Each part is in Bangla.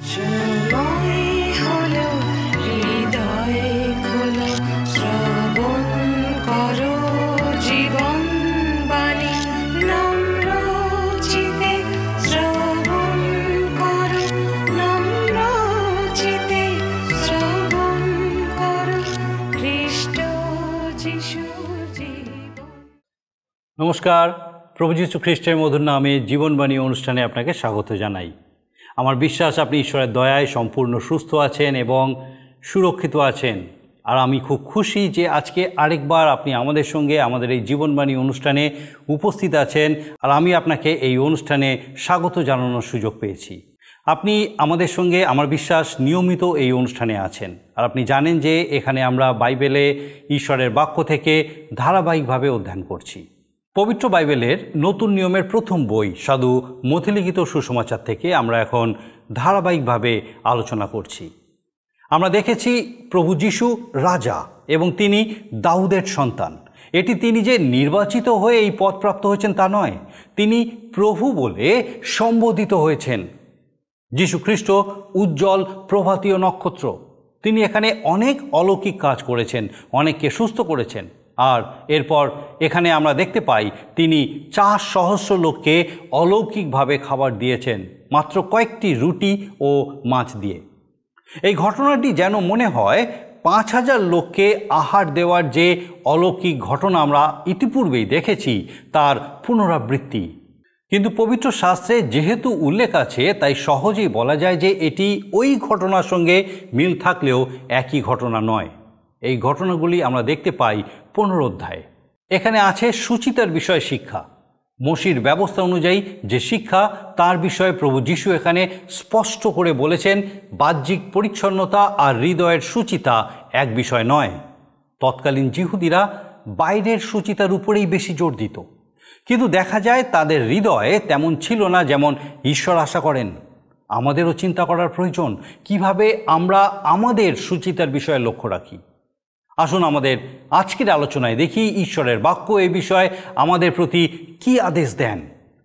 নমস্কার প্রভু যীশু খ্রিস্টের মধুর নামে জীবনবাণী অনুষ্ঠানে আপনাকে স্বাগত জানাই আমার বিশ্বাস আপনি ঈশ্বরের দয়ায় সম্পূর্ণ সুস্থ আছেন এবং সুরক্ষিত আছেন আর আমি খুব খুশি যে আজকে আরেকবার আপনি আমাদের সঙ্গে আমাদের এই জীবনবাণী অনুষ্ঠানে উপস্থিত আছেন আর আমি আপনাকে এই অনুষ্ঠানে স্বাগত জানানোর সুযোগ পেয়েছি আপনি আমাদের সঙ্গে আমার বিশ্বাস নিয়মিত এই অনুষ্ঠানে আছেন আর আপনি জানেন যে এখানে আমরা বাইবেলে ঈশ্বরের বাক্য থেকে ধারাবাহিকভাবে অধ্যয়ন করছি পবিত্র বাইবেলের নতুন নিয়মের প্রথম বই সাধু মথিলিখিত সুসমাচার থেকে আমরা এখন ধারাবাহিকভাবে আলোচনা করছি আমরা দেখেছি প্রভু যিশু রাজা এবং তিনি দাউদের সন্তান এটি তিনি যে নির্বাচিত হয়ে এই পদ প্রাপ্ত হয়েছেন তা নয় তিনি প্রভু বলে সম্বোধিত হয়েছেন যীশুখ্রিস্ট উজ্জ্বল প্রভাতীয় নক্ষত্র তিনি এখানে অনেক অলৌকিক কাজ করেছেন অনেককে সুস্থ করেছেন আর এরপর এখানে আমরা দেখতে পাই তিনি চার সহস্র লোককে অলৌকিকভাবে খাবার দিয়েছেন মাত্র কয়েকটি রুটি ও মাছ দিয়ে এই ঘটনাটি যেন মনে হয় পাঁচ হাজার লোককে আহার দেওয়ার যে অলৌকিক ঘটনা আমরা ইতিপূর্বেই দেখেছি তার পুনরাবৃত্তি কিন্তু পবিত্র শাস্ত্রে যেহেতু উল্লেখ আছে তাই সহজেই বলা যায় যে এটি ওই ঘটনার সঙ্গে মিল থাকলেও একই ঘটনা নয় এই ঘটনাগুলি আমরা দেখতে পাই পুনরোধ্যায় এখানে আছে সুচিতার বিষয়ে শিক্ষা মসির ব্যবস্থা অনুযায়ী যে শিক্ষা তার বিষয়ে প্রভু যিশু এখানে স্পষ্ট করে বলেছেন বাহ্যিক পরিচ্ছন্নতা আর হৃদয়ের সুচিতা এক বিষয় নয় তৎকালীন জিহুদিরা বাইরের সুচিতার উপরেই বেশি জোর দিত কিন্তু দেখা যায় তাদের হৃদয়ে তেমন ছিল না যেমন ঈশ্বর আশা করেন আমাদেরও চিন্তা করার প্রয়োজন কিভাবে আমরা আমাদের সুচিতার বিষয়ে লক্ষ্য রাখি আসুন আমাদের আজকের আলোচনায় দেখি ঈশ্বরের বাক্য এ বিষয়ে আমাদের প্রতি কি আদেশ দেন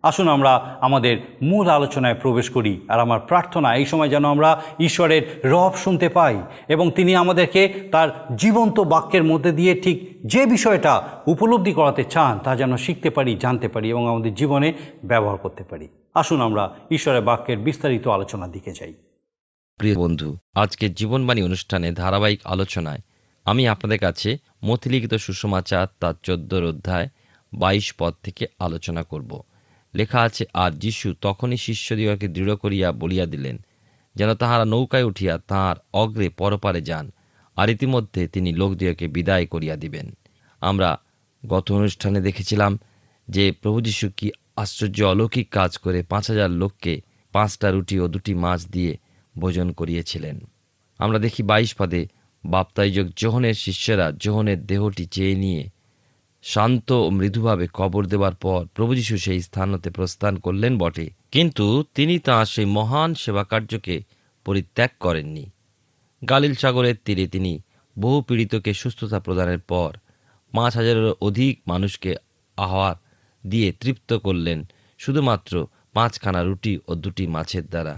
আসুন আমরা আমাদের মূল আলোচনায় প্রবেশ করি আর আমার প্রার্থনা এই সময় যেন আমরা ঈশ্বরের রব শুনতে পাই এবং তিনি আমাদেরকে তার জীবন্ত বাক্যের মধ্যে দিয়ে ঠিক যে বিষয়টা উপলব্ধি করাতে চান তা যেন শিখতে পারি জানতে পারি এবং আমাদের জীবনে ব্যবহার করতে পারি আসুন আমরা ঈশ্বরের বাক্যের বিস্তারিত আলোচনার দিকে যাই প্রিয় বন্ধু আজকের জীবনবাণী অনুষ্ঠানে ধারাবাহিক আলোচনায় আমি আপনাদের কাছে মথিলিখিত সুষমাচার তার চোদ্দোর অধ্যায় বাইশ পদ থেকে আলোচনা করব লেখা আছে আর যিশু তখনই শিষ্যদিগকে দৃঢ় করিয়া বলিয়া দিলেন যেন তাহারা নৌকায় উঠিয়া তাঁর অগ্রে পরপারে যান আর ইতিমধ্যে তিনি লোকদিগকে বিদায় করিয়া দিবেন আমরা গত অনুষ্ঠানে দেখেছিলাম যে প্রভু যিশু কি আশ্চর্য অলৌকিক কাজ করে পাঁচ হাজার লোককে পাঁচটা রুটি ও দুটি মাছ দিয়ে ভোজন করিয়েছিলেন আমরা দেখি বাইশ পদে বাপ্তাইজক জোহনের শিষ্যেরা জোহনের দেহটি চেয়ে নিয়ে শান্ত ও মৃদুভাবে কবর দেওয়ার পর প্রভু যীশু সেই স্থান হতে প্রস্থান করলেন বটে কিন্তু তিনি তাঁর সেই মহান সেবাকার্যকে পরিত্যাগ করেননি গালিল সাগরের তীরে তিনি বহু পীড়িতকে সুস্থতা প্রদানের পর পাঁচ হাজারেরও অধিক মানুষকে আহার দিয়ে তৃপ্ত করলেন শুধুমাত্র পাঁচখানা রুটি ও দুটি মাছের দ্বারা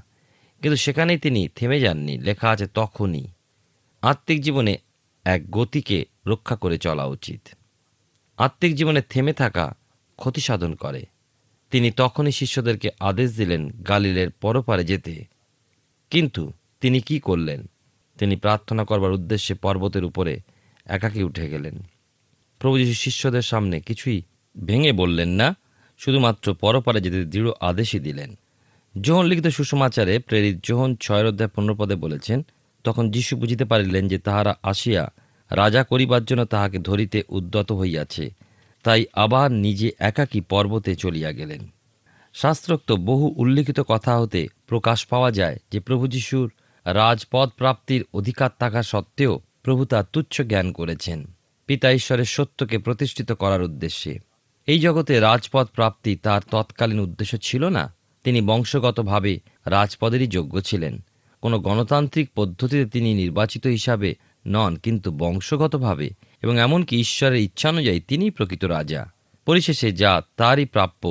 কিন্তু সেখানেই তিনি থেমে যাননি লেখা আছে তখনই আত্মিক জীবনে এক গতিকে রক্ষা করে চলা উচিত আত্মিক জীবনে থেমে থাকা ক্ষতি সাধন করে তিনি তখনই শিষ্যদেরকে আদেশ দিলেন গালিলের পরপারে যেতে কিন্তু তিনি কি করলেন তিনি প্রার্থনা করবার উদ্দেশ্যে পর্বতের উপরে একাকি উঠে গেলেন প্রভু শিষ্যদের সামনে কিছুই ভেঙে বললেন না শুধুমাত্র পরপারে যেতে দৃঢ় আদেশই দিলেন জোহন লিখিত সুষমাচারে প্রেরিত জোহন ছয় অধ্যায় পণ্যপদে বলেছেন তখন যিশু বুঝিতে পারিলেন যে তাহারা আসিয়া রাজা করিবার জন্য তাহাকে ধরিতে উদ্যত হইয়াছে তাই আবার নিজে একাকী পর্বতে চলিয়া গেলেন শাস্ত্রোক্ত বহু উল্লিখিত কথা হতে প্রকাশ পাওয়া যায় যে প্রভু যিশুর রাজপদ প্রাপ্তির অধিকার থাকা সত্ত্বেও প্রভু তা তুচ্ছ জ্ঞান করেছেন পিতা ঈশ্বরের সত্যকে প্রতিষ্ঠিত করার উদ্দেশ্যে এই জগতে রাজপদ প্রাপ্তি তার তৎকালীন উদ্দেশ্য ছিল না তিনি বংশগতভাবে রাজপদেরই যোগ্য ছিলেন কোনো গণতান্ত্রিক পদ্ধতিতে তিনি নির্বাচিত হিসাবে নন কিন্তু বংশগতভাবে এবং এমনকি ঈশ্বরের ইচ্ছানুযায়ী তিনি প্রকৃত রাজা পরিশেষে যা তারই প্রাপ্য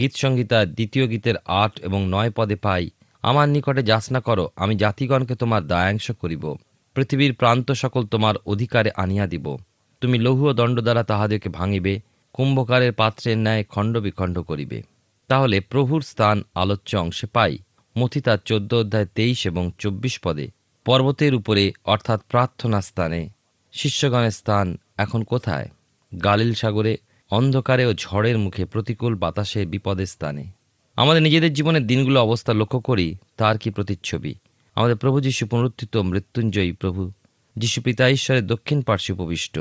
গীতসংহিতার দ্বিতীয় গীতের আট এবং নয় পদে পাই আমার নিকটে যাচনা করো আমি জাতিগণকে তোমার দায়াংশ করিব পৃথিবীর প্রান্ত সকল তোমার অধিকারে আনিয়া দিব তুমি লঘু দণ্ড দ্বারা তাহাদেরকে ভাঙিবে কুম্ভকারের পাত্রের ন্যায় খণ্ড বিখণ্ড করিবে তাহলে প্রভুর স্থান আলোচ্য অংশে পাই মথি তার চোদ্দ অধ্যায় তেইশ এবং চব্বিশ পদে পর্বতের উপরে অর্থাৎ প্রার্থনা স্থানে শিষ্যগণের স্থান এখন কোথায় গালিল সাগরে অন্ধকারে ও ঝড়ের মুখে প্রতিকূল বাতাসে বিপদের স্থানে আমাদের নিজেদের জীবনের দিনগুলো অবস্থা লক্ষ্য করি তার কি প্রতিচ্ছবি আমাদের প্রভু যীশু পুনরুত্থিত মৃত্যুঞ্জয়ী প্রভু যীশু পিতা ঈশ্বরের দক্ষিণ পার্শ্বে উপবিষ্ট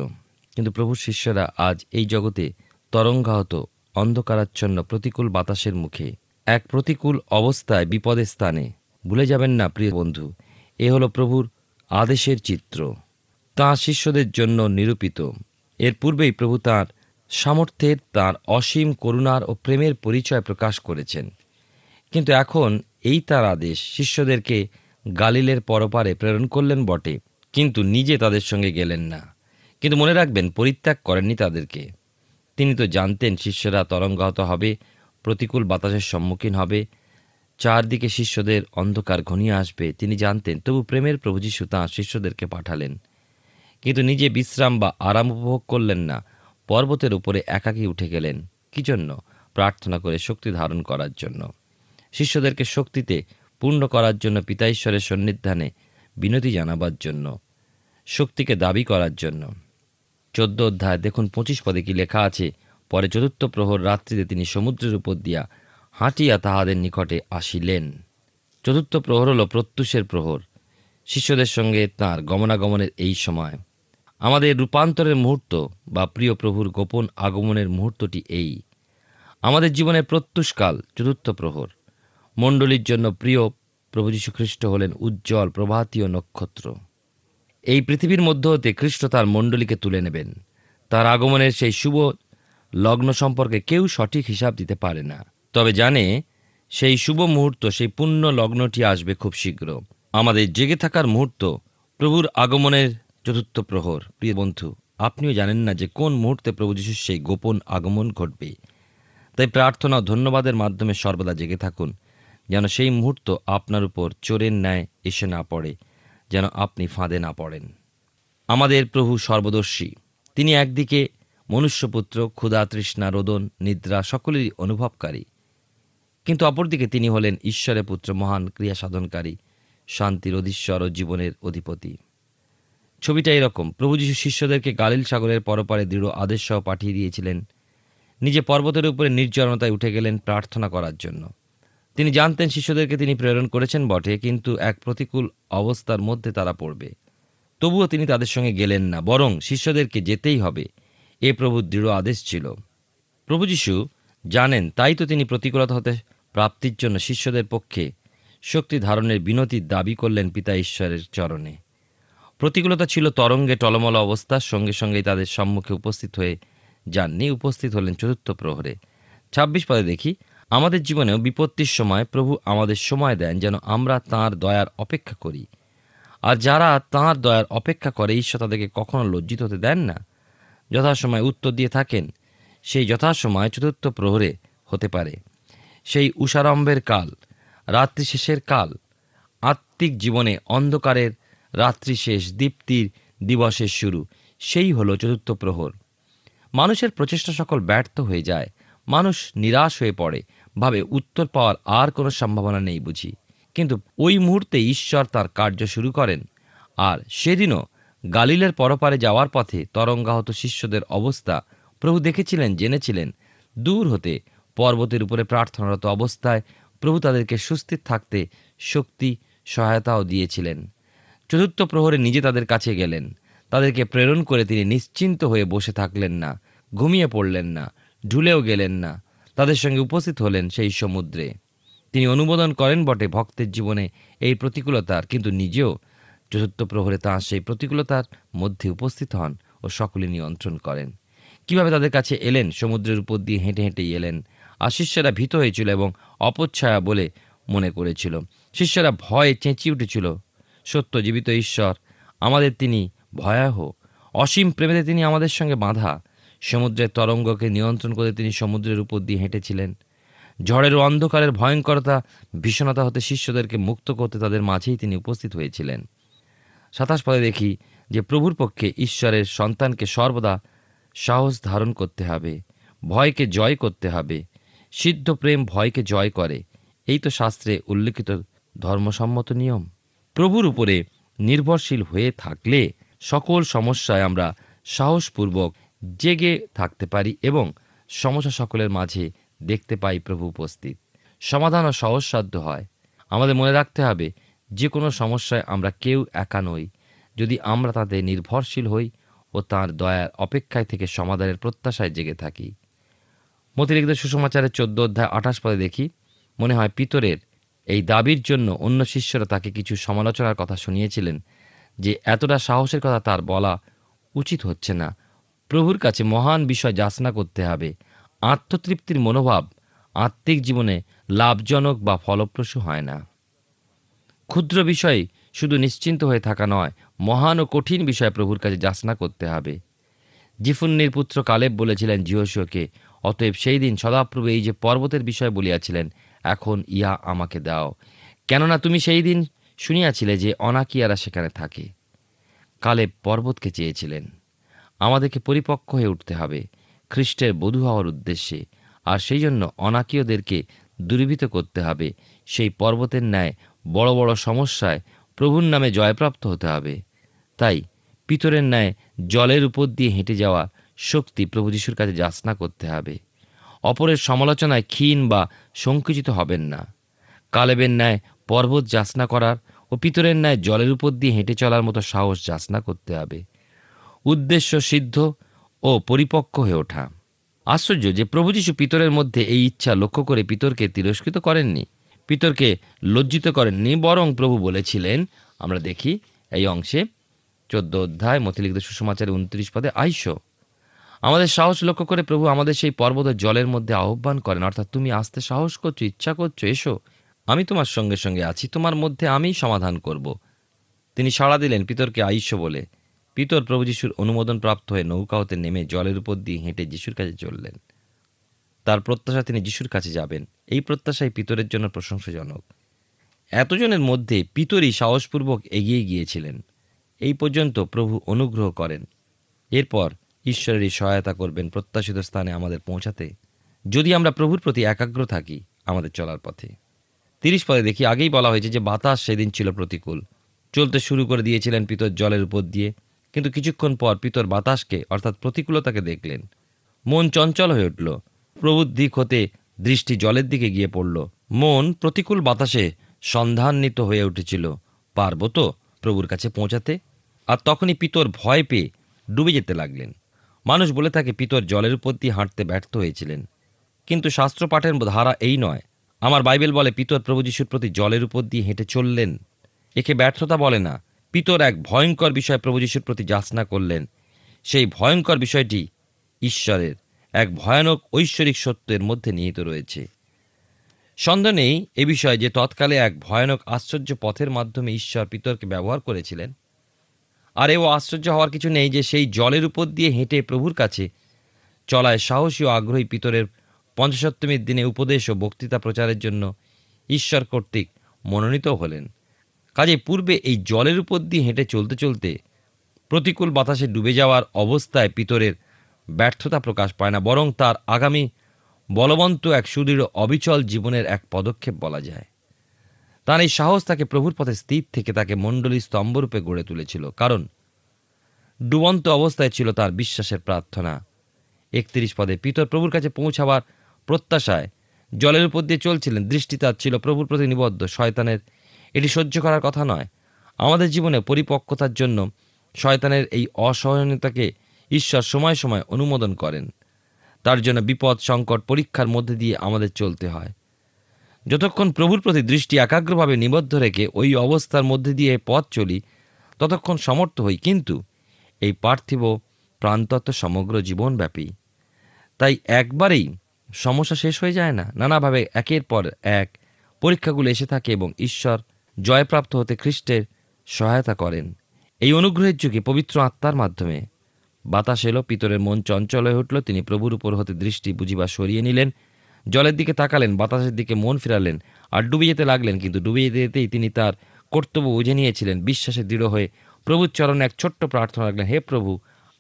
কিন্তু প্রভু শিষ্যরা আজ এই জগতে তরঙ্গাহত অন্ধকারাচ্ছন্ন প্রতিকূল বাতাসের মুখে এক প্রতিকূল অবস্থায় বিপদের স্থানে ভুলে যাবেন না প্রিয় বন্ধু এ হল প্রভুর আদেশের চিত্র তা শিষ্যদের জন্য নিরূপিত এর পূর্বেই প্রভু তাঁর সামর্থ্যের তাঁর অসীম করুণার ও প্রেমের পরিচয় প্রকাশ করেছেন কিন্তু এখন এই তার আদেশ শিষ্যদেরকে গালিলের পরপারে প্রেরণ করলেন বটে কিন্তু নিজে তাদের সঙ্গে গেলেন না কিন্তু মনে রাখবেন পরিত্যাগ করেননি তাদেরকে তিনি তো জানতেন শিষ্যরা তরঙ্গাহত হবে প্রতিকূল বাতাসের সম্মুখীন হবে চারদিকে শিষ্যদের অন্ধকার ঘনিয়ে আসবে তিনি জানতেন তবু প্রেমের প্রভু যিশু তাঁর শিষ্যদেরকে পাঠালেন কিন্তু নিজে বিশ্রাম বা আরাম উপভোগ করলেন না পর্বতের উপরে একাকি উঠে গেলেন কি জন্য প্রার্থনা করে শক্তি ধারণ করার জন্য শিষ্যদেরকে শক্তিতে পূর্ণ করার জন্য পিতা ঈশ্বরের সন্নিধানে বিনতি জানাবার জন্য শক্তিকে দাবি করার জন্য চোদ্দ অধ্যায় দেখুন পঁচিশ পদে কি লেখা আছে পরে চতুর্থ প্রহর রাত্রিতে তিনি সমুদ্রের উপর দিয়া হাঁটিয়া তাহাদের নিকটে আসিলেন চতুর্থ প্রহর হল প্রত্যুষের প্রহর শিষ্যদের সঙ্গে তাঁর গমনাগমনের এই সময় আমাদের রূপান্তরের মুহূর্ত বা প্রিয় প্রভুর গোপন আগমনের মুহূর্তটি এই আমাদের জীবনের প্রত্যুষকাল চতুর্থ প্রহর মণ্ডলীর জন্য প্রিয় প্রভু যীশুখ্রিস্ট হলেন উজ্জ্বল প্রভাতীয় নক্ষত্র এই পৃথিবীর মধ্য হতে খ্রিস্ট তার মণ্ডলীকে তুলে নেবেন তার আগমনের সেই শুভ লগ্ন সম্পর্কে কেউ সঠিক হিসাব দিতে পারে না তবে জানে সেই শুভ মুহূর্ত সেই পুণ্য লগ্নটি আসবে খুব শীঘ্র আমাদের জেগে থাকার মুহূর্ত প্রভুর আগমনের চতুর্থ প্রহর প্রিয় বন্ধু আপনিও জানেন না যে কোন মুহূর্তে প্রভু যিশুর সেই গোপন আগমন ঘটবে তাই প্রার্থনা ধন্যবাদের মাধ্যমে সর্বদা জেগে থাকুন যেন সেই মুহূর্ত আপনার উপর চোরের ন্যায় এসে না পড়ে যেন আপনি ফাঁদে না পড়েন আমাদের প্রভু সর্বদর্শী তিনি একদিকে মনুষ্যপুত্র ক্ষুধা তৃষ্ণা রোদন নিদ্রা সকলেরই অনুভবকারী কিন্তু অপরদিকে তিনি হলেন ঈশ্বরের পুত্র মহান ক্রিয়া সাধনকারী শান্তির অধীশ্বর ও জীবনের অধিপতি ছবিটা এরকম প্রভু শিষ্যদেরকে গালিল সাগরের পরপারে দৃঢ় আদেশ সহ পাঠিয়ে দিয়েছিলেন নিজে পর্বতের উপরে নির্জনতায় উঠে গেলেন প্রার্থনা করার জন্য তিনি জানতেন শিষ্যদেরকে তিনি প্রেরণ করেছেন বটে কিন্তু এক প্রতিকূল অবস্থার মধ্যে তারা পড়বে তবুও তিনি তাদের সঙ্গে গেলেন না বরং শিষ্যদেরকে যেতেই হবে এ প্রভু দৃঢ় আদেশ ছিল প্রভু যীশু জানেন তাই তো তিনি প্রতিকূলতা হতে প্রাপ্তির জন্য শিষ্যদের পক্ষে শক্তি ধারণের বিনতির দাবি করলেন পিতা ঈশ্বরের চরণে প্রতিকূলতা ছিল তরঙ্গে টলমল অবস্থার সঙ্গে সঙ্গেই তাদের সম্মুখে উপস্থিত হয়ে যাননি উপস্থিত হলেন চতুর্থ প্রহরে ২৬ পদে দেখি আমাদের জীবনেও বিপত্তির সময় প্রভু আমাদের সময় দেন যেন আমরা তাঁর দয়ার অপেক্ষা করি আর যারা তাঁর দয়ার অপেক্ষা করে ঈশ্বর তাদেরকে কখনো লজ্জিত হতে দেন না যথাসময় উত্তর দিয়ে থাকেন সেই যথাসময় চতুর্থ প্রহরে হতে পারে সেই উষারম্ভের কাল রাত্রি শেষের কাল আত্মিক জীবনে অন্ধকারের রাত্রি শেষ দীপ্তির দিবসের শুরু সেই হলো চতুর্থ প্রহর মানুষের প্রচেষ্টা সকল ব্যর্থ হয়ে যায় মানুষ নিরাশ হয়ে পড়ে ভাবে উত্তর পাওয়ার আর কোনো সম্ভাবনা নেই বুঝি কিন্তু ওই মুহূর্তে ঈশ্বর তার কার্য শুরু করেন আর সেদিনও গালিলের পরপারে যাওয়ার পথে তরঙ্গাহত শিষ্যদের অবস্থা প্রভু দেখেছিলেন জেনেছিলেন দূর হতে পর্বতের উপরে প্রার্থনারত অবস্থায় প্রভু তাদেরকে সুস্থির থাকতে শক্তি সহায়তাও দিয়েছিলেন চতুর্থ প্রহরে নিজে তাদের কাছে গেলেন তাদেরকে প্রেরণ করে তিনি নিশ্চিন্ত হয়ে বসে থাকলেন না ঘুমিয়ে পড়লেন না ঢুলেও গেলেন না তাদের সঙ্গে উপস্থিত হলেন সেই সমুদ্রে তিনি অনুমোদন করেন বটে ভক্তের জীবনে এই প্রতিকূলতার কিন্তু নিজেও চতুর্থ প্রহরে তাঁর সেই প্রতিকূলতার মধ্যে উপস্থিত হন ও সকলে নিয়ন্ত্রণ করেন কিভাবে তাদের কাছে এলেন সমুদ্রের উপর দিয়ে হেঁটে হেঁটেই এলেন আর শিষ্যরা ভীত হয়েছিল এবং অপচ্ছায়া বলে মনে করেছিল শিষ্যরা ভয়ে চেঁচিয়ে উঠেছিল সত্য জীবিত ঈশ্বর আমাদের তিনি ভয়াহ অসীম প্রেমেতে তিনি আমাদের সঙ্গে বাঁধা সমুদ্রের তরঙ্গকে নিয়ন্ত্রণ করে তিনি সমুদ্রের উপর দিয়ে হেঁটেছিলেন ঝড়ের অন্ধকারের ভয়ঙ্করতা ভীষণতা হতে শিষ্যদেরকে মুক্ত করতে তাদের মাঝেই তিনি উপস্থিত হয়েছিলেন সাতাশ পদে দেখি যে প্রভুর পক্ষে ঈশ্বরের সন্তানকে সর্বদা সাহস ধারণ করতে হবে ভয়কে জয় করতে হবে সিদ্ধ প্রেম ভয়কে জয় করে এই তো শাস্ত্রে উল্লেখিত ধর্মসম্মত নিয়ম প্রভুর উপরে নির্ভরশীল হয়ে থাকলে সকল সমস্যায় আমরা সাহসপূর্বক জেগে থাকতে পারি এবং সমস্যা সকলের মাঝে দেখতে পাই প্রভু উপস্থিত সমাধানও সহজসাধ্য হয় আমাদের মনে রাখতে হবে যে কোনো সমস্যায় আমরা কেউ একা নই যদি আমরা তাতে নির্ভরশীল হই ও তার দয়ার অপেক্ষায় থেকে সমাধানের প্রত্যাশায় জেগে থাকি মতিরিক্ত সুসমাচারের চোদ্দ অধ্যায় আঠাশ পদে দেখি মনে হয় পিতরের এই দাবির জন্য অন্য শিষ্যরা তাকে কিছু সমালোচনার কথা শুনিয়েছিলেন যে এতটা সাহসের কথা তার বলা উচিত হচ্ছে না প্রভুর কাছে মহান বিষয় যাচনা করতে হবে আত্মতৃপ্তির মনোভাব আত্মিক জীবনে লাভজনক বা ফলপ্রসূ হয় না ক্ষুদ্র বিষয়ে শুধু নিশ্চিন্ত হয়ে থাকা নয় মহান ও কঠিন বিষয়ে প্রভুর কাছে যাচনা করতে হবে জিফুন্নির পুত্র কালেব বলেছিলেন জিহসুকে অতএব সেই দিন সদাপ্রভু এই যে পর্বতের বিষয় বলিয়াছিলেন এখন ইহা আমাকে দাও কেননা তুমি সেই দিন শুনিয়াছিলে যে অনাকিয়ারা সেখানে থাকে কালেব পর্বতকে চেয়েছিলেন আমাদেরকে পরিপক্ক হয়ে উঠতে হবে খ্রিস্টের বধূ হওয়ার উদ্দেশ্যে আর সেই জন্য অনাকীয়দেরকে দুর্বৃত করতে হবে সেই পর্বতের ন্যায় বড় বড় সমস্যায় প্রভুর নামে জয়প্রাপ্ত হতে হবে তাই পিতরের ন্যায় জলের উপর দিয়ে হেঁটে যাওয়া শক্তি প্রভু যিশুর কাছে যাচনা করতে হবে অপরের সমালোচনায় ক্ষীণ বা সংকুচিত হবেন না কালেবের ন্যায় পর্বত যাচনা করার ও পিতরের ন্যায় জলের উপর দিয়ে হেঁটে চলার মতো সাহস যাচনা করতে হবে উদ্দেশ্য সিদ্ধ ও পরিপক্ক হয়ে ওঠা আশ্চর্য যে প্রভু পিতরের মধ্যে এই ইচ্ছা লক্ষ্য করে পিতরকে তিরস্কৃত করেননি পিতরকে লজ্জিত করেননি বরং প্রভু বলেছিলেন আমরা দেখি এই অংশে চোদ্দ অধ্যায় মতিলিখিত সুষমাচারে উনত্রিশ পদে আইসো আমাদের সাহস লক্ষ্য করে প্রভু আমাদের সেই পর্বত জলের মধ্যে আহ্বান করেন অর্থাৎ তুমি আসতে সাহস করছো ইচ্ছা করছো এসো আমি তোমার সঙ্গে সঙ্গে আছি তোমার মধ্যে আমি সমাধান করব তিনি সাড়া দিলেন পিতরকে আয়ুষ্য বলে পিতর প্রভু যিশুর অনুমোদন প্রাপ্ত হয়ে নৌকা হতে নেমে জলের উপর দিয়ে হেঁটে যিশুর কাছে চললেন তার প্রত্যাশা তিনি যিশুর কাছে যাবেন এই প্রত্যাশাই পিতরের জন্য প্রশংসাজনক এতজনের মধ্যে পিতরই সাহসপূর্বক এগিয়ে গিয়েছিলেন এই পর্যন্ত প্রভু অনুগ্রহ করেন এরপর ঈশ্বরেরই সহায়তা করবেন প্রত্যাশিত স্থানে আমাদের পৌঁছাতে যদি আমরা প্রভুর প্রতি একাগ্র থাকি আমাদের চলার পথে তিরিশ পদে দেখি আগেই বলা হয়েছে যে বাতাস সেদিন ছিল প্রতিকূল চলতে শুরু করে দিয়েছিলেন পিতর জলের উপর দিয়ে কিন্তু কিছুক্ষণ পর পিতর বাতাসকে অর্থাৎ প্রতিকূলতাকে দেখলেন মন চঞ্চল হয়ে উঠল প্রভুর দিক হতে দৃষ্টি জলের দিকে গিয়ে পড়ল মন প্রতিকূল বাতাসে সন্ধান্বিত হয়ে উঠেছিল পারব তো প্রভুর কাছে পৌঁছাতে আর তখনই পিতর ভয় পেয়ে ডুবে যেতে লাগলেন মানুষ বলে থাকে পিতর জলের উপর দিয়ে হাঁটতে ব্যর্থ হয়েছিলেন কিন্তু শাস্ত্রপাঠের ধারা এই নয় আমার বাইবেল বলে পিতর প্রভু যিশুর প্রতি জলের উপর দিয়ে হেঁটে চললেন একে ব্যর্থতা বলে না পিতর এক ভয়ঙ্কর বিষয় প্রভু যিশুর প্রতি যাচনা করলেন সেই ভয়ঙ্কর বিষয়টি ঈশ্বরের এক ভয়ানক ঐশ্বরিক সত্যের মধ্যে নিহিত রয়েছে সন্দেহ নেই এ বিষয়ে যে তৎকালে এক ভয়ানক আশ্চর্য পথের মাধ্যমে ঈশ্বর পিতরকে ব্যবহার করেছিলেন আর এও আশ্চর্য হওয়ার কিছু নেই যে সেই জলের উপর দিয়ে হেঁটে প্রভুর কাছে চলায় সাহসী ও আগ্রহী পিতরের পঞ্চসপ্তমীর দিনে উপদেশ ও বক্তৃতা প্রচারের জন্য ঈশ্বর কর্তৃক মনোনীত হলেন কাজে পূর্বে এই জলের উপর দিয়ে হেঁটে চলতে চলতে প্রতিকূল বাতাসে ডুবে যাওয়ার অবস্থায় পিতরের ব্যর্থতা প্রকাশ পায় না বরং তার আগামী বলবন্ত এক সুদৃঢ় অবিচল জীবনের এক পদক্ষেপ বলা যায় তার এই সাহস তাকে প্রভুর পথে স্থির থেকে তাকে মণ্ডলী স্তম্ভরূপে গড়ে তুলেছিল কারণ ডুবন্ত অবস্থায় ছিল তার বিশ্বাসের প্রার্থনা একত্রিশ পদে পিতর প্রভুর কাছে পৌঁছাবার প্রত্যাশায় জলের উপর দিয়ে চলছিলেন দৃষ্টি তার ছিল প্রভুর প্রতি নিবদ্ধ শয়তানের এটি সহ্য করার কথা নয় আমাদের জীবনে পরিপক্কতার জন্য শয়তানের এই অসহনীয়তাকে ঈশ্বর সময় সময় অনুমোদন করেন তার জন্য বিপদ সংকট পরীক্ষার মধ্যে দিয়ে আমাদের চলতে হয় যতক্ষণ প্রভুর প্রতি দৃষ্টি একাগ্রভাবে নিবদ্ধ রেখে ওই অবস্থার মধ্যে দিয়ে পথ চলি ততক্ষণ সমর্থ হই কিন্তু এই পার্থিব প্রান্তত্ব সমগ্র জীবনব্যাপী তাই একবারেই সমস্যা শেষ হয়ে যায় না নানাভাবে একের পর এক পরীক্ষাগুলো এসে থাকে এবং ঈশ্বর জয়প্রাপ্ত হতে খ্রিস্টের সহায়তা করেন এই অনুগ্রহের যুগে পবিত্র আত্মার মাধ্যমে বাতাস এলো পিতরের মন চঞ্চল হয়ে উঠল তিনি প্রভুর উপর হতে দৃষ্টি বুঝিবা সরিয়ে নিলেন জলের দিকে তাকালেন বাতাসের দিকে মন ফিরালেন আর ডুবে যেতে লাগলেন কিন্তু ডুবে যেতে যেতেই তিনি তার কর্তব্য বুঝে নিয়েছিলেন বিশ্বাসে দৃঢ় হয়ে প্রভুর চরণে এক ছোট্ট প্রার্থনা রাখলেন হে প্রভু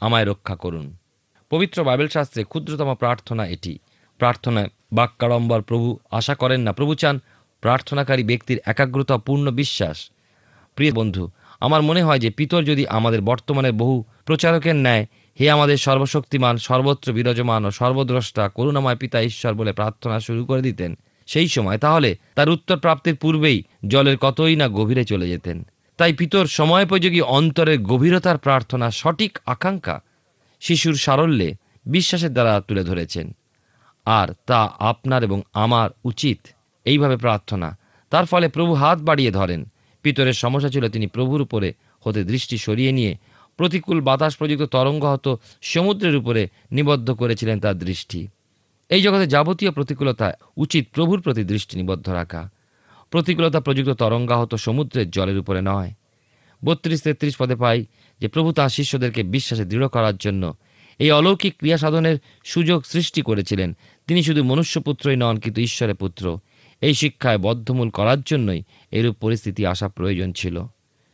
আমায় রক্ষা করুন পবিত্র বাইবেল শাস্ত্রে ক্ষুদ্রতম প্রার্থনা এটি প্রার্থনা বাক্যাড়ম্বর প্রভু আশা করেন না প্রভু চান প্রার্থনাকারী ব্যক্তির একাগ্রতা পূর্ণ বিশ্বাস প্রিয় বন্ধু আমার মনে হয় যে পিতর যদি আমাদের বর্তমানে বহু প্রচারকের ন্যায় হে আমাদের সর্বশক্তিমান সর্বত্র বিরাজমান ও সর্বদ্রষ্টা করুণাময় পিতা ঈশ্বর বলে প্রার্থনা শুরু করে দিতেন সেই সময় তাহলে তার উত্তর প্রাপ্তির পূর্বেই জলের কতই না গভীরে চলে যেতেন তাই পিতর সময়োপযোগী অন্তরের গভীরতার প্রার্থনা সঠিক আকাঙ্ক্ষা শিশুর সারল্যে বিশ্বাসের দ্বারা তুলে ধরেছেন আর তা আপনার এবং আমার উচিত এইভাবে প্রার্থনা তার ফলে প্রভু হাত বাড়িয়ে ধরেন পিতরের সমস্যা ছিল তিনি প্রভুর উপরে হতে দৃষ্টি সরিয়ে নিয়ে প্রতিকূল বাতাস প্রযুক্ত তরঙ্গহত সমুদ্রের উপরে নিবদ্ধ করেছিলেন তার দৃষ্টি এই জগতে যাবতীয় প্রতিকূলতা উচিত প্রভুর প্রতি দৃষ্টি নিবদ্ধ রাখা প্রতিকূলতা প্রযুক্ত তরঙ্গাহত সমুদ্রের জলের উপরে নয় বত্রিশ তেত্রিশ পদে পাই যে প্রভু তাঁর শিষ্যদেরকে বিশ্বাসে দৃঢ় করার জন্য এই অলৌকিক ক্রিয়া সাধনের সুযোগ সৃষ্টি করেছিলেন তিনি শুধু মনুষ্যপুত্রই নন কিন্তু ঈশ্বরের পুত্র এই শিক্ষায় বদ্ধমূল করার জন্যই এরূপ পরিস্থিতি আসা প্রয়োজন ছিল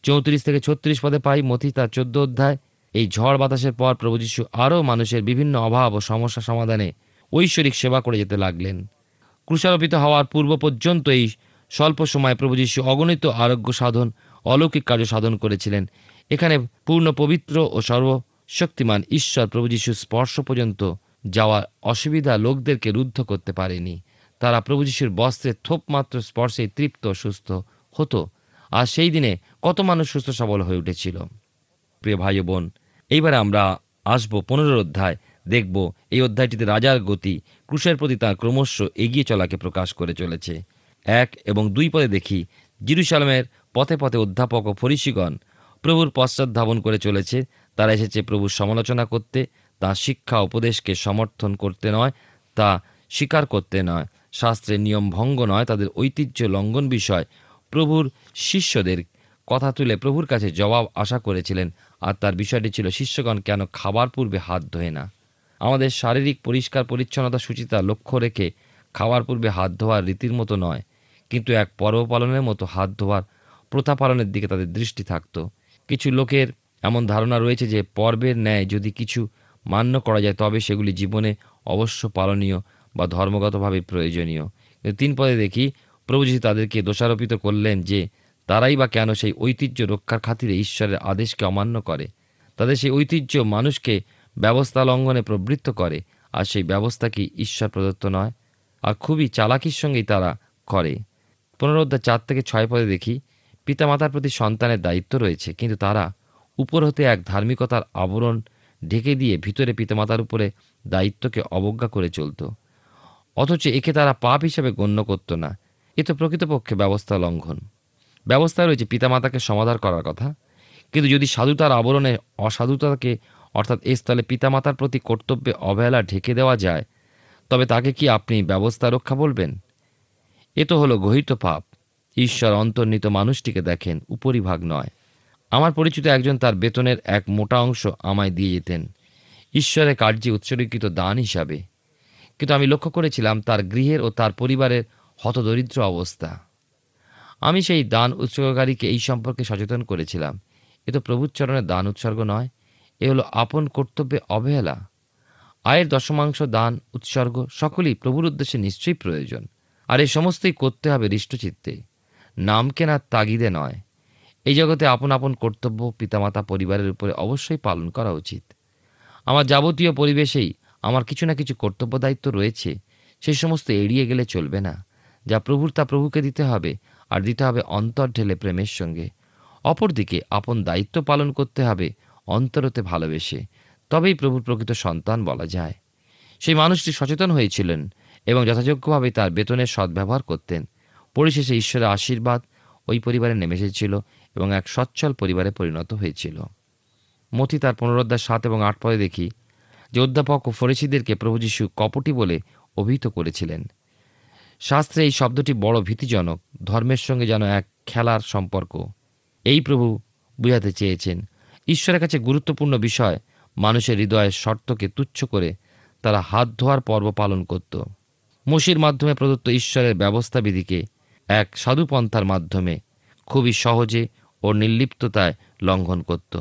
চৌত্রিশ থেকে ছত্রিশ পদে পাই মথি তার চোদ্দ অধ্যায় এই ঝড় বাতাসের পর প্রভু যিশু আরও মানুষের বিভিন্ন অভাব ও সমস্যা সমাধানে ঐশ্বরিক সেবা করে যেতে লাগলেন ক্রুশারোপিত হওয়ার পূর্ব পর্যন্ত এই স্বল্প সময়ে প্রভু অগণিত আরোগ্য সাধন অলৌকিক কার্য সাধন করেছিলেন এখানে পূর্ণ পবিত্র ও সর্বশক্তিমান ঈশ্বর প্রভু স্পর্শ পর্যন্ত যাওয়ার অসুবিধা লোকদেরকে রুদ্ধ করতে পারেনি তারা প্রভু যিশুর বস্ত্রের থোপমাত্র স্পর্শে তৃপ্ত সুস্থ হতো আর সেই দিনে কত মানুষ সুস্থ সবল হয়ে উঠেছিল প্রিয় ভাই বোন এইবারে আমরা আসব পনেরো অধ্যায় দেখব এই অধ্যায়টিতে রাজার গতি ক্রুশের প্রতি তাঁর ক্রমশ এগিয়ে চলাকে প্রকাশ করে চলেছে এক এবং দুই পদে দেখি জিরুসালামের পথে পথে অধ্যাপক ও ফরিসিগণ প্রভুর পশ্চাৎ ধাবন করে চলেছে তারা এসেছে প্রভুর সমালোচনা করতে তা শিক্ষা উপদেশকে সমর্থন করতে নয় তা স্বীকার করতে নয় শাস্ত্রের নিয়ম ভঙ্গ নয় তাদের ঐতিহ্য লঙ্ঘন বিষয় প্রভুর শিষ্যদের কথা তুলে প্রভুর কাছে জবাব আশা করেছিলেন আর তার বিষয়টি ছিল শিষ্যগণ কেন খাবার পূর্বে হাত ধোয় না আমাদের শারীরিক পরিষ্কার পরিচ্ছন্নতা সূচিতা লক্ষ্য রেখে খাওয়ার পূর্বে হাত ধোয়ার রীতির মতো নয় কিন্তু এক পর্ব পালনের মতো হাত ধোয়ার প্রথা পালনের দিকে তাদের দৃষ্টি থাকত কিছু লোকের এমন ধারণা রয়েছে যে পর্বের ন্যায় যদি কিছু মান্য করা যায় তবে সেগুলি জীবনে অবশ্য পালনীয় বা ধর্মগতভাবে প্রয়োজনীয় কিন্তু তিন পদে দেখি প্রভুজি তাদেরকে দোষারোপিত করলেন যে তারাই বা কেন সেই ঐতিহ্য রক্ষার খাতিরে ঈশ্বরের আদেশকে অমান্য করে তাদের সেই ঐতিহ্য মানুষকে ব্যবস্থা লঙ্ঘনে প্রবৃত্ত করে আর সেই ব্যবস্থা কি ঈশ্বর প্রদত্ত নয় আর খুবই চালাকির সঙ্গেই তারা করে পুনরোদ্ধার চার থেকে ছয় পদে দেখি পিতামাতার প্রতি সন্তানের দায়িত্ব রয়েছে কিন্তু তারা উপর হতে এক ধার্মিকতার আবরণ ঢেকে দিয়ে ভিতরে পিতামাতার উপরে দায়িত্বকে অবজ্ঞা করে চলতো অথচ একে তারা পাপ হিসাবে গণ্য করত না এ তো প্রকৃতপক্ষে ব্যবস্থা লঙ্ঘন ব্যবস্থা রয়েছে পিতামাতাকে সমাধান করার কথা কিন্তু যদি সাধুতার আবরণে অসাধুতাকে অর্থাৎ এই স্থলে পিতামাতার প্রতি কর্তব্যে অবহেলা ঢেকে দেওয়া যায় তবে তাকে কি আপনি ব্যবস্থা রক্ষা বলবেন এ তো হলো গহিত পাপ ঈশ্বর অন্তর্নিত মানুষটিকে দেখেন উপরিভাগ নয় আমার পরিচিত একজন তার বেতনের এক মোটা অংশ আমায় দিয়ে যেতেন ঈশ্বরের কার্যে উৎসর্গীকৃত দান হিসাবে কিন্তু আমি লক্ষ্য করেছিলাম তার গৃহের ও তার পরিবারের হতদরিদ্র অবস্থা আমি সেই দান উৎসর্গকারীকে এই সম্পর্কে সচেতন করেছিলাম এ তো প্রভুচরণের দান উৎসর্গ নয় এ হলো আপন কর্তব্যে অবহেলা আয়ের দশমাংশ দান উৎসর্গ সকলেই প্রভুর উদ্দেশ্যে নিশ্চয়ই প্রয়োজন আর এ সমস্তই করতে হবে হৃষ্টচিত্তে নাম কেনার তাগিদে নয় এই জগতে আপন আপন কর্তব্য পিতামাতা পরিবারের উপরে অবশ্যই পালন করা উচিত আমার যাবতীয় পরিবেশেই আমার কিছু না কিছু কর্তব্য দায়িত্ব রয়েছে সেই সমস্ত এড়িয়ে গেলে চলবে না যা প্রভুর তা প্রভুকে দিতে হবে আর দিতে হবে অন্তর ঢেলে প্রেমের সঙ্গে অপরদিকে আপন দায়িত্ব পালন করতে হবে অন্তরতে ভালোবেসে তবেই প্রভুর প্রকৃত সন্তান বলা যায় সেই মানুষটি সচেতন হয়েছিলেন এবং যথাযোগ্যভাবে তার বেতনের সদ্ব্যবহার করতেন পরিশেষে ঈশ্বরের আশীর্বাদ ওই পরিবারে নেমে এসেছিল এবং এক সচ্ছল পরিবারে পরিণত হয়েছিল মতি তার পুনরোদ্ধার সাত এবং আট পরে দেখি যে অধ্যাপক ও ফরেসিদেরকে প্রভু যীশু কপটি বলে অভিহিত করেছিলেন শাস্ত্রে এই শব্দটি বড় ভীতিজনক ধর্মের সঙ্গে যেন এক খেলার সম্পর্ক এই প্রভু বুঝাতে চেয়েছেন ঈশ্বরের কাছে গুরুত্বপূর্ণ বিষয় মানুষের হৃদয়ের শর্তকে তুচ্ছ করে তারা হাত ধোয়ার পর্ব পালন করত মসির মাধ্যমে প্রদত্ত ঈশ্বরের ব্যবস্থাবিধিকে এক সাধুপন্থার মাধ্যমে খুবই সহজে ও নির্লিপ্ততায় লঙ্ঘন করত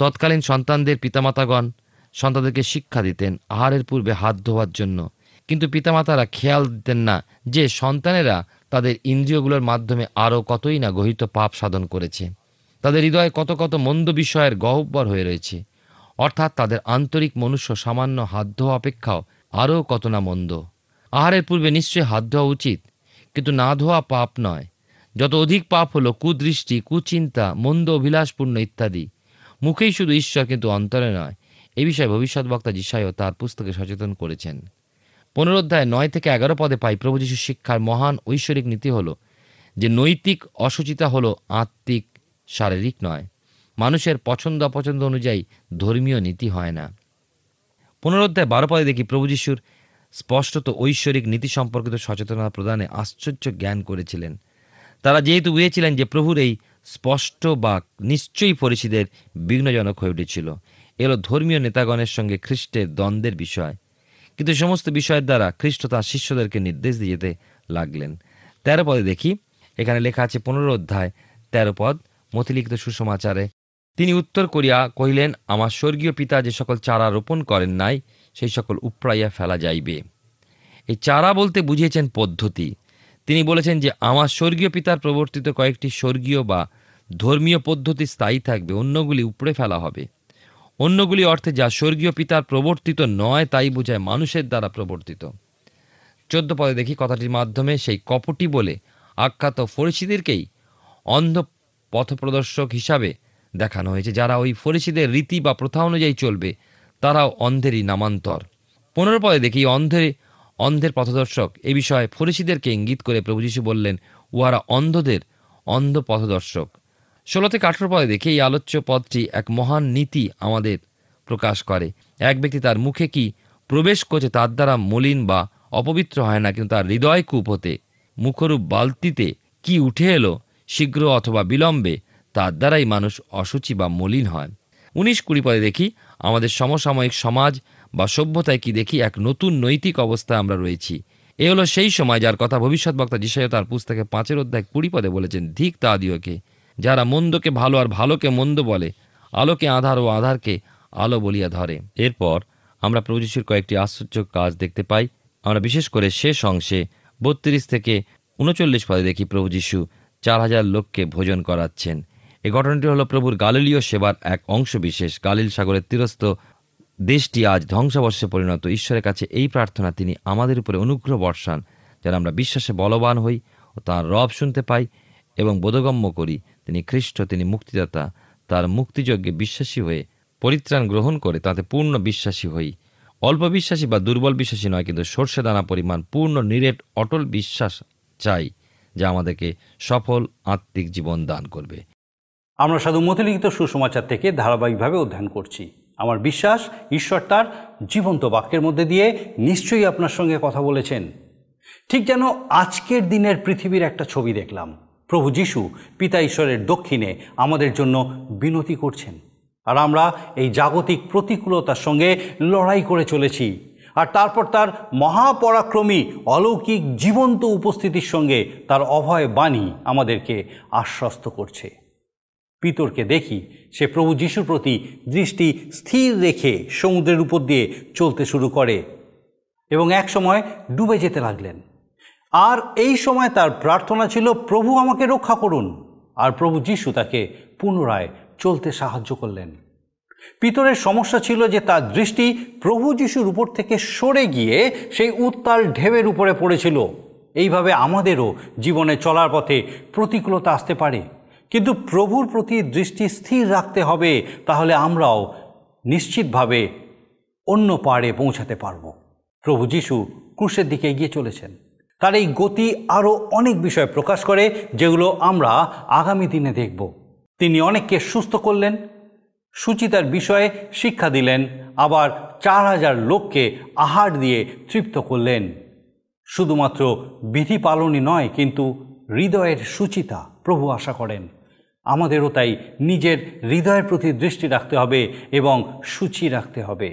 তৎকালীন সন্তানদের পিতামাতাগণ সন্তানদেরকে শিক্ষা দিতেন আহারের পূর্বে হাত ধোয়ার জন্য কিন্তু পিতামাতারা খেয়াল দিতেন না যে সন্তানেরা তাদের ইন্দ্রিয়গুলোর মাধ্যমে আরও কতই না গহিত পাপ সাধন করেছে তাদের হৃদয়ে কত কত মন্দ বিষয়ের গহব্বর হয়ে রয়েছে অর্থাৎ তাদের আন্তরিক মনুষ্য সামান্য হাত ধোয়া অপেক্ষাও আরও কত না মন্দ আহারের পূর্বে নিশ্চয়ই হাত ধোয়া উচিত কিন্তু না ধোয়া পাপ নয় যত অধিক পাপ হলো কুদৃষ্টি কুচিন্তা মন্দ অভিলাষপূর্ণ ইত্যাদি মুখেই শুধু ঈশ্বর কিন্তু অন্তরে নয় এ বিষয়ে ভবিষ্যৎ বক্তা জিসাইও তার পুস্তকে সচেতন করেছেন পুনরোধ্যায় নয় থেকে এগারো পদে পাই প্রভু যিশুর শিক্ষার মহান ঐশ্বরিক নীতি হল যে নৈতিক অসুচিতা হল আত্মিক শারীরিক নয় মানুষের পছন্দ অপছন্দ অনুযায়ী ধর্মীয় নীতি হয় না পুনরোধ্যায় বারো পদে দেখি প্রভু যিশুর স্পষ্টত ঐশ্বরিক নীতি সম্পর্কিত সচেতনতা প্রদানে আশ্চর্য জ্ঞান করেছিলেন তারা যেহেতু বুঝেছিলেন যে প্রভুর এই স্পষ্ট বাক নিশ্চয়ই পরিচিদের বিঘ্নজনক হয়ে উঠেছিল এলো ধর্মীয় নেতাগণের সঙ্গে খ্রিস্টের দ্বন্দ্বের বিষয় কিন্তু সমস্ত বিষয়ের দ্বারা খ্রিস্ট তার শিষ্যদেরকে নির্দেশ দিয়ে যেতে লাগলেন তেরো পদে দেখি এখানে লেখা আছে পনেরো অধ্যায় তেরো পদ মতিলিখিত সুসমাচারে তিনি উত্তর করিয়া কহিলেন আমার স্বর্গীয় পিতা যে সকল চারা রোপণ করেন নাই সেই সকল উপড়াইয়া ফেলা যাইবে এই চারা বলতে বুঝিয়েছেন পদ্ধতি তিনি বলেছেন যে আমার স্বর্গীয় পিতার প্রবর্তিত কয়েকটি স্বর্গীয় বা ধর্মীয় পদ্ধতি স্থায়ী থাকবে অন্যগুলি উপড়ে ফেলা হবে অন্যগুলি অর্থে যা স্বর্গীয় পিতার প্রবর্তিত নয় তাই বোঝায় মানুষের দ্বারা প্রবর্তিত চোদ্দ পদে দেখি কথাটির মাধ্যমে সেই কপটি বলে আখ্যাত ফরিসিদেরকেই অন্ধ পথপ্রদর্শক হিসাবে দেখানো হয়েছে যারা ওই ফরিসিদের রীতি বা প্রথা অনুযায়ী চলবে তারাও অন্ধেরই নামান্তর পনেরো পদে দেখি অন্ধের অন্ধের পথদর্শক এ বিষয়ে ফরিসিদেরকে ইঙ্গিত করে প্রভু বললেন উহারা অন্ধদের অন্ধ পথদর্শক ষোলো থেকে আঠেরো পদে দেখি এই আলোচ্য পদটি এক মহান নীতি আমাদের প্রকাশ করে এক ব্যক্তি তার মুখে কি প্রবেশ করছে তার দ্বারা মলিন বা অপবিত্র হয় না কিন্তু তার হৃদয় কূপ হতে মুখরূপ বালতিতে কি উঠে এলো শীঘ্র অথবা বিলম্বে তার দ্বারাই মানুষ অসুচি বা মলিন হয় উনিশ কুড়ি পদে দেখি আমাদের সমসাময়িক সমাজ বা সভ্যতায় কি দেখি এক নতুন নৈতিক অবস্থায় আমরা রয়েছি এ হলো সেই সময় যার কথা ভবিষ্যৎ বক্তা যিশয় তার পুস্তকে পাঁচের অধ্যায় কুড়ি পদে বলেছেন ধিক তা দিয়েকে যারা মন্দকে ভালো আর ভালোকে মন্দ বলে আলোকে আধার ও আধারকে আলো বলিয়া ধরে এরপর আমরা প্রভুযশুর কয়েকটি আশ্চর্য কাজ দেখতে পাই আমরা বিশেষ করে শেষ অংশে বত্রিশ থেকে উনচল্লিশ পদে দেখি প্রভু যীশু চার হাজার লোককে ভোজন করাচ্ছেন এ ঘটনাটি হলো প্রভুর গালিলীয় সেবার এক অংশ বিশেষ গালিল সাগরের তীরস্থ দেশটি আজ ধ্বংসাবশ্যে পরিণত ঈশ্বরের কাছে এই প্রার্থনা তিনি আমাদের উপরে অনুগ্রহ বর্ষান যেন আমরা বিশ্বাসে বলবান হই ও তাঁর রব শুনতে পাই এবং বোধগম্য করি তিনি খ্রিস্ট তিনি মুক্তিদাতা তার মুক্তিযজ্ঞে বিশ্বাসী হয়ে পরিত্রাণ গ্রহণ করে তাতে পূর্ণ বিশ্বাসী হই অল্প বিশ্বাসী বা দুর্বল বিশ্বাসী নয় কিন্তু সর্ষে দানা পরিমাণ পূর্ণ নিরেট অটল বিশ্বাস চাই যা আমাদেরকে সফল আত্মিক জীবন দান করবে আমরা সাধু মতিলিখিত সুসমাচার থেকে ধারাবাহিকভাবে অধ্যয়ন করছি আমার বিশ্বাস ঈশ্বর তার জীবন্ত বাক্যের মধ্যে দিয়ে নিশ্চয়ই আপনার সঙ্গে কথা বলেছেন ঠিক যেন আজকের দিনের পৃথিবীর একটা ছবি দেখলাম প্রভু যিশু পিতা ঈশ্বরের দক্ষিণে আমাদের জন্য বিনতি করছেন আর আমরা এই জাগতিক প্রতিকূলতার সঙ্গে লড়াই করে চলেছি আর তারপর তার মহাপরাক্রমী অলৌকিক জীবন্ত উপস্থিতির সঙ্গে তার অভয় বাণী আমাদেরকে আশ্বস্ত করছে পিতরকে দেখি সে প্রভু যিশুর প্রতি দৃষ্টি স্থির রেখে সমুদ্রের উপর দিয়ে চলতে শুরু করে এবং এক সময় ডুবে যেতে লাগলেন আর এই সময় তার প্রার্থনা ছিল প্রভু আমাকে রক্ষা করুন আর প্রভু যিশু তাকে পুনরায় চলতে সাহায্য করলেন পিতরের সমস্যা ছিল যে তার দৃষ্টি প্রভু যিশুর উপর থেকে সরে গিয়ে সেই উত্তাল ঢেউয়ের উপরে পড়েছিল এইভাবে আমাদেরও জীবনে চলার পথে প্রতিকূলতা আসতে পারে কিন্তু প্রভুর প্রতি দৃষ্টি স্থির রাখতে হবে তাহলে আমরাও নিশ্চিতভাবে অন্য পাড়ে পৌঁছাতে পারব প্রভু যিশু ক্রুশের দিকে এগিয়ে চলেছেন তার এই গতি আরও অনেক বিষয় প্রকাশ করে যেগুলো আমরা আগামী দিনে দেখব তিনি অনেককে সুস্থ করলেন সুচিতার বিষয়ে শিক্ষা দিলেন আবার চার হাজার লোককে আহার দিয়ে তৃপ্ত করলেন শুধুমাত্র বিধি পালনই নয় কিন্তু হৃদয়ের সুচিতা প্রভু আশা করেন আমাদেরও তাই নিজের হৃদয়ের প্রতি দৃষ্টি রাখতে হবে এবং সুচি রাখতে হবে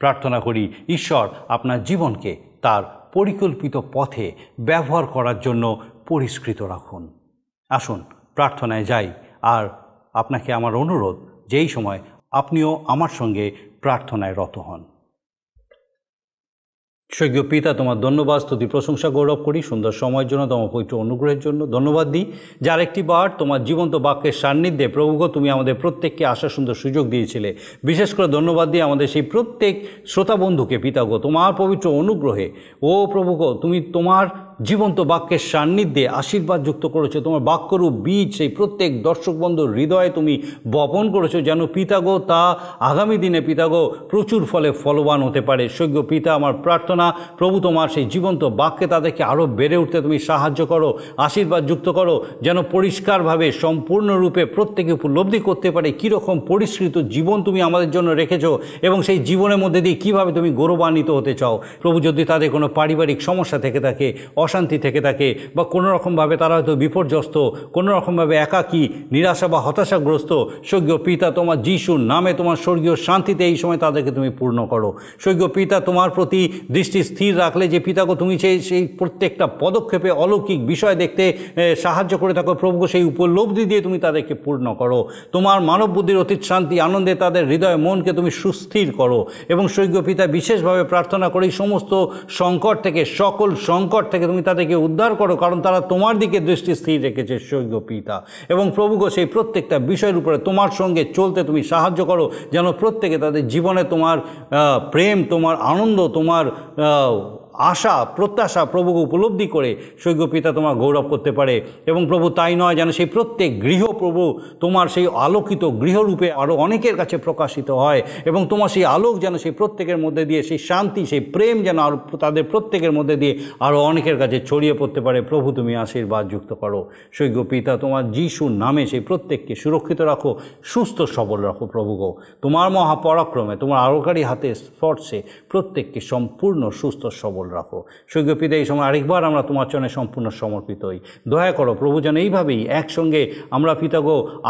প্রার্থনা করি ঈশ্বর আপনার জীবনকে তার পরিকল্পিত পথে ব্যবহার করার জন্য পরিষ্কৃত রাখুন আসুন প্রার্থনায় যাই আর আপনাকে আমার অনুরোধ যেই সময় আপনিও আমার সঙ্গে প্রার্থনায় রত হন স্বর্গীয় পিতা তোমার ধন্যবাদ স্তুতি প্রশংসা গৌরব করি সুন্দর সময়ের জন্য তোমার পবিত্র অনুগ্রহের জন্য ধন্যবাদ দিই যার একটি বার তোমার জীবন্ত বাক্যের সান্নিধ্যে প্রভুগ তুমি আমাদের প্রত্যেককে আসার সুন্দর সুযোগ দিয়েছিলে বিশেষ করে ধন্যবাদ দিয়ে আমাদের সেই প্রত্যেক শ্রোতা বন্ধুকে পিতাগ তোমার পবিত্র অনুগ্রহে ও প্রভুগ তুমি তোমার জীবন্ত বাক্যের সান্নিধ্যে আশীর্বাদ যুক্ত করেছো তোমার বাক্যরূপ বীজ সেই প্রত্যেক দর্শক বন্ধু হৃদয়ে তুমি বপন করেছো যেন পিতাগো তা আগামী দিনে পিতাগো প্রচুর ফলে ফলবান হতে পারে সৈক্য পিতা আমার প্রার্থনা প্রভু তোমার সেই জীবন্ত বাক্যে তাদেরকে আরও বেড়ে উঠতে তুমি সাহায্য করো আশীর্বাদ যুক্ত করো যেন পরিষ্কারভাবে সম্পূর্ণরূপে প্রত্যেকে উপলব্ধি করতে পারে কীরকম পরিষ্কৃত জীবন তুমি আমাদের জন্য রেখেছো এবং সেই জীবনের মধ্যে দিয়ে কীভাবে তুমি গৌরবান্বিত হতে চাও প্রভু যদি তাদের কোনো পারিবারিক সমস্যা থেকে থাকে অশান্তি থেকে থাকে বা কোনো রকমভাবে তারা হয়তো বিপর্যস্ত কোনো রকমভাবে একাকী নিরাশা বা হতাশাগ্রস্ত স্বর্গীয় পিতা তোমার যিশুর নামে তোমার স্বর্গীয় শান্তিতে এই সময় তাদেরকে তুমি পূর্ণ করো স্বর্গীয় পিতা তোমার প্রতি দৃষ্টি স্থির রাখলে যে পিতাকে তুমি সেই সেই প্রত্যেকটা পদক্ষেপে অলৌকিক বিষয় দেখতে সাহায্য করে থাকো প্রভুকে সেই উপলব্ধি দিয়ে তুমি তাদেরকে পূর্ণ করো তোমার মানব বুদ্ধির অতীত শান্তি আনন্দে তাদের হৃদয় মনকে তুমি সুস্থির করো এবং স্বর্গীয় পিতা বিশেষভাবে প্রার্থনা করে এই সমস্ত সংকট থেকে সকল সংকট থেকে তুমি তাদেরকে উদ্ধার করো কারণ তারা তোমার দিকে দৃষ্টি স্থির রেখেছে সৈক্য পিতা এবং প্রভুগো সেই প্রত্যেকটা বিষয়ের উপরে তোমার সঙ্গে চলতে তুমি সাহায্য করো যেন প্রত্যেকে তাদের জীবনে তোমার প্রেম তোমার আনন্দ তোমার আশা প্রত্যাশা প্রভুকে উপলব্ধি করে সৈক্য পিতা তোমার গৌরব করতে পারে এবং প্রভু তাই নয় যেন সেই প্রত্যেক গৃহ প্রভু তোমার সেই আলোকিত গৃহরূপে আরও অনেকের কাছে প্রকাশিত হয় এবং তোমার সেই আলোক যেন সেই প্রত্যেকের মধ্যে দিয়ে সেই শান্তি সেই প্রেম যেন আরও তাদের প্রত্যেকের মধ্যে দিয়ে আরও অনেকের কাছে ছড়িয়ে পড়তে পারে প্রভু তুমি আশীর্বাদ যুক্ত করো সৈক্য পিতা তোমার যিশুর নামে সেই প্রত্যেককে সুরক্ষিত রাখো সুস্থ সবল রাখো প্রভুগো তোমার মহাপরাক্রমে তোমার আরোকারী হাতে স্পর্শে প্রত্যেককে সম্পূর্ণ সুস্থ সবল সফল রাখো স্বর্গীয় পিতা এই সময় আরেকবার আমরা তোমার চরণে সম্পূর্ণ সমর্পিত হই দয়া করো প্রভু যেন এইভাবেই একসঙ্গে আমরা পিতাগ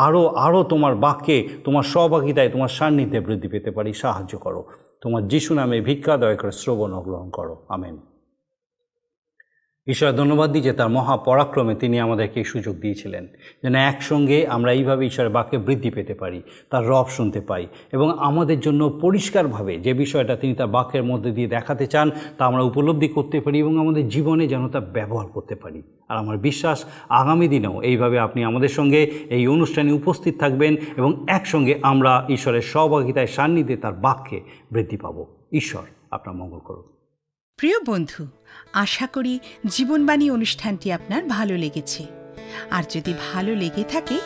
আরও আরও তোমার বাক্যে তোমার সহভাগিতায় তোমার সান্নিধ্যে বৃদ্ধি পেতে পারি সাহায্য করো তোমার যিশু নামে ভিক্ষা দয়া করে শ্রবণ গ্রহণ করো আমেন ঈশ্বর ধন্যবাদ দিই যে তার মহাপরাক্রমে তিনি আমাদেরকে সুযোগ দিয়েছিলেন যেন একসঙ্গে আমরা এইভাবে ঈশ্বরের বাক্যে বৃদ্ধি পেতে পারি তার রব শুনতে পাই এবং আমাদের জন্য পরিষ্কারভাবে যে বিষয়টা তিনি তার বাক্যের মধ্যে দিয়ে দেখাতে চান তা আমরা উপলব্ধি করতে পারি এবং আমাদের জীবনে যেন তা ব্যবহার করতে পারি আর আমার বিশ্বাস আগামী দিনেও এইভাবে আপনি আমাদের সঙ্গে এই অনুষ্ঠানে উপস্থিত থাকবেন এবং একসঙ্গে আমরা ঈশ্বরের সহভাগিতায় সান্নিধ্যে তার বাক্যে বৃদ্ধি পাব ঈশ্বর আপনার মঙ্গল করুন প্রিয় বন্ধু আশা করি জীবনবাণী অনুষ্ঠানটি আপনার ভালো লেগেছে আর যদি ভালো লেগে থাকে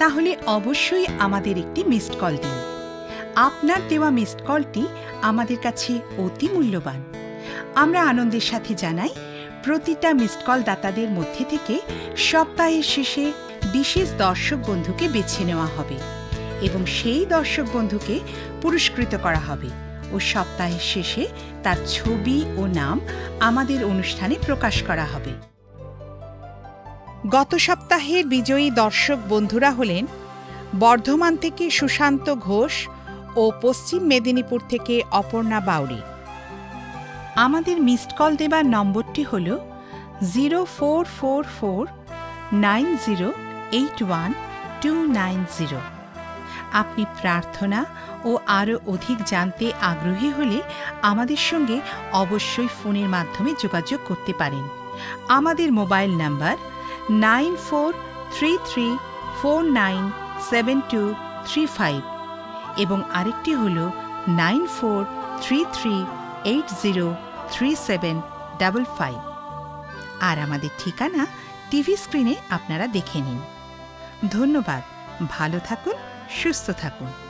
তাহলে অবশ্যই আমাদের একটি মিসড কল দিন আপনার দেওয়া মিসড কলটি আমাদের কাছে অতি মূল্যবান আমরা আনন্দের সাথে জানাই প্রতিটা মিসড কল দাতাদের মধ্যে থেকে সপ্তাহের শেষে বিশেষ দর্শক বন্ধুকে বেছে নেওয়া হবে এবং সেই দর্শক বন্ধুকে পুরস্কৃত করা হবে ও সপ্তাহের শেষে তার ছবি ও নাম আমাদের অনুষ্ঠানে প্রকাশ করা হবে গত সপ্তাহের বিজয়ী দর্শক বন্ধুরা হলেন বর্ধমান থেকে সুশান্ত ঘোষ ও পশ্চিম মেদিনীপুর থেকে অপর্ণা বাউরি আমাদের মিসড কল দেবার নম্বরটি হল zero four four four nine zero eight one two nine zero আপনি প্রার্থনা ও আরও অধিক জানতে আগ্রহী হলে আমাদের সঙ্গে অবশ্যই ফোনের মাধ্যমে যোগাযোগ করতে পারেন আমাদের mobile number nine four three three four nine seven two three five এবং আরেকটি হল nine four three three eight zero three seven double five আর আমাদের ঠিকানা টিভি স্ক্রিনে আপনারা দেখে নিন ধন্যবাদ ভালো থাকুন সুস্থ থাকুন